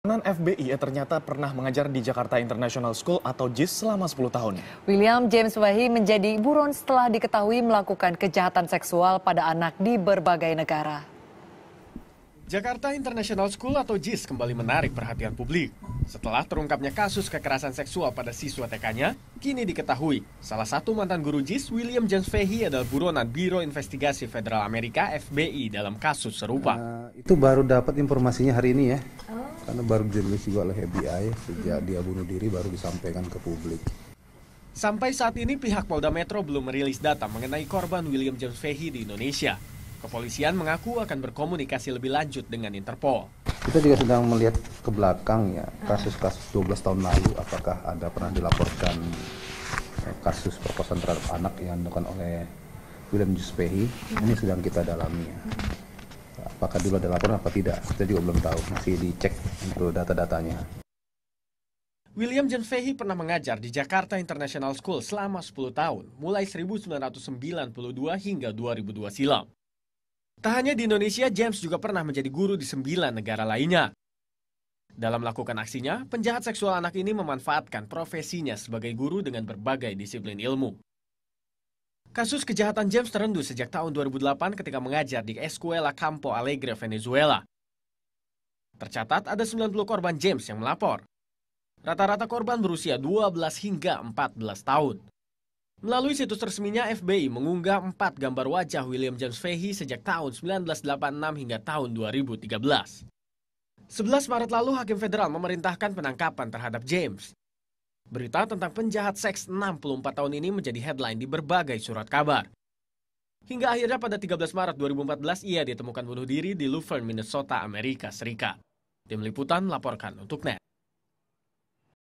Kanan FBI ternyata pernah mengajar di Jakarta International School atau JIS selama 10 tahun. William James Wahi menjadi buron setelah diketahui melakukan kejahatan seksual pada anak di berbagai negara. Jakarta International School atau JIS kembali menarik perhatian publik. Setelah terungkapnya kasus kekerasan seksual pada siswa TK-nya, kini diketahui salah satu mantan guru JIS, William James Fahey adalah buronan Biro Investigasi Federal Amerika FBI dalam kasus serupa. Uh, itu baru dapat informasinya hari ini ya. Ah, karena baru dirilis juga oleh FBI sejak dia bunuh diri baru disampaikan ke publik. Sampai saat ini pihak Polda Metro belum merilis data mengenai korban William James Fehi di Indonesia. Kepolisian mengaku akan berkomunikasi lebih lanjut dengan Interpol. Kita juga sedang melihat ke belakang ya, kasus-kasus 12 tahun lalu apakah ada pernah dilaporkan eh, kasus perkosaan terhadap anak yang dilakukan oleh William Fehi. Ini sedang kita dalami ya apakah dulu ada laporan apa tidak kita juga belum tahu masih dicek untuk data-datanya William John Fahey pernah mengajar di Jakarta International School selama 10 tahun, mulai 1992 hingga 2002 silam. Tak hanya di Indonesia, James juga pernah menjadi guru di sembilan negara lainnya. Dalam melakukan aksinya, penjahat seksual anak ini memanfaatkan profesinya sebagai guru dengan berbagai disiplin ilmu. Kasus kejahatan James terendus sejak tahun 2008 ketika mengajar di Escuela Campo Alegre, Venezuela. Tercatat ada 90 korban James yang melapor. Rata-rata korban berusia 12 hingga 14 tahun. Melalui situs resminya, FBI mengunggah empat gambar wajah William James Fahey sejak tahun 1986 hingga tahun 2013. 11 Maret lalu, Hakim Federal memerintahkan penangkapan terhadap James. Berita tentang penjahat seks 64 tahun ini menjadi headline di berbagai surat kabar. Hingga akhirnya pada 13 Maret 2014 ia ditemukan bunuh diri di Luverne, Minnesota, Amerika Serikat. Tim Liputan laporkan untuk NET.